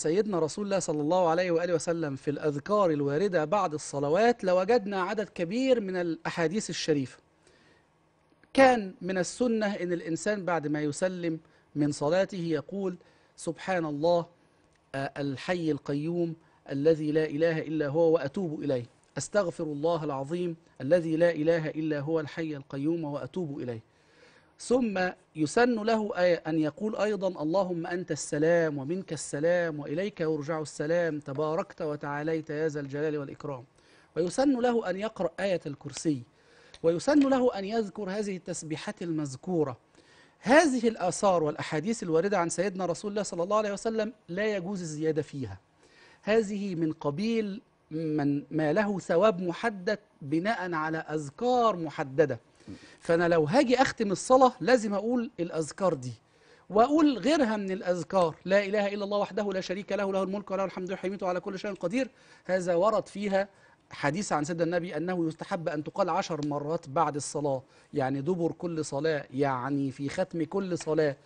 سيدنا رسول الله صلى الله عليه وآله وسلم في الأذكار الواردة بعد الصلوات لوجدنا عدد كبير من الأحاديث الشريفة كان من السنة أن الإنسان بعد ما يسلم من صلاته يقول سبحان الله آه، الحي القيوم الذي لا إله إلا هو وأتوب إليه أستغفر الله العظيم الذي لا إله إلا هو الحي القيوم وأتوب إليه ثم يسن له أن يقول أيضا اللهم أنت السلام ومنك السلام وإليك يرجع السلام تباركت وتعاليت يا ذا الجلال والإكرام ويسن له أن يقرأ آية الكرسي ويسن له أن يذكر هذه التسبيحات المذكورة هذه الآثار والأحاديث الواردة عن سيدنا رسول الله صلى الله عليه وسلم لا يجوز الزيادة فيها هذه من قبيل من ما له ثواب محدد بناء على أذكار محددة فانا لو هاجي اختم الصلاه لازم اقول الاذكار دي واقول غيرها من الاذكار لا اله الا الله وحده لا شريك له له الملك وله الحمد وحميته على كل شيء قدير هذا ورد فيها حديث عن سيدنا النبي أنه يستحب أن تقال عشر مرات بعد الصلاة يعني دبر كل صلاة يعني في ختم كل صلاة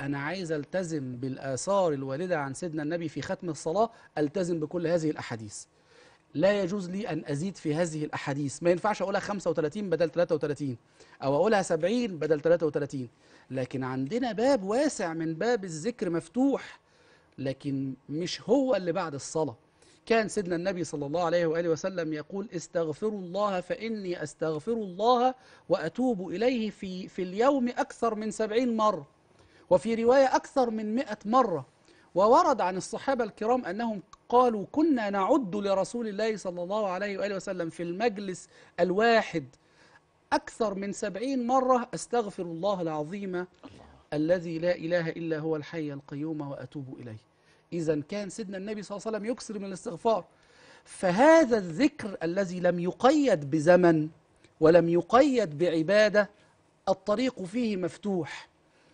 أنا عايز ألتزم بالآثار الواردة عن سيدنا النبي في ختم الصلاة ألتزم بكل هذه الأحاديث لا يجوز لي أن أزيد في هذه الأحاديث ما ينفعش أقولها 35 بدل 33 أو أقولها 70 بدل 33 لكن عندنا باب واسع من باب الذكر مفتوح لكن مش هو اللي بعد الصلاة كان سيدنا النبي صلى الله عليه وآله وسلم يقول استغفروا الله فإني أستغفر الله وأتوب إليه في, في اليوم أكثر من سبعين مرة وفي رواية أكثر من مئة مرة وورد عن الصحابة الكرام أنهم قالوا كنا نعد لرسول الله صلى الله عليه وآله وسلم في المجلس الواحد أكثر من سبعين مرة أستغفر الله العظيم الذي لا إله إلا هو الحي القيوم وأتوب إليه إذا كان سيدنا النبي صلى الله عليه وسلم يكثر من الاستغفار فهذا الذكر الذي لم يقيد بزمن ولم يقيد بعبادة الطريق فيه مفتوح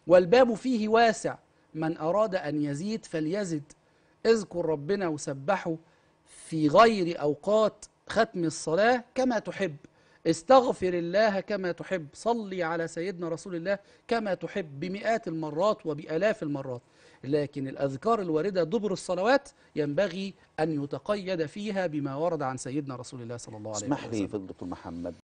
والباب فيه واسع من أراد أن يزيد فليزد اذكر ربنا وسبحه في غير أوقات ختم الصلاة كما تحب استغفر الله كما تحب صلي على سيدنا رسول الله كما تحب بمئات المرات وبآلاف المرات لكن الأذكار الواردة دبر الصلوات ينبغي أن يتقيد فيها بما ورد عن سيدنا رسول الله صلى الله عليه وسلم اسمح لي فضل دكتور محمد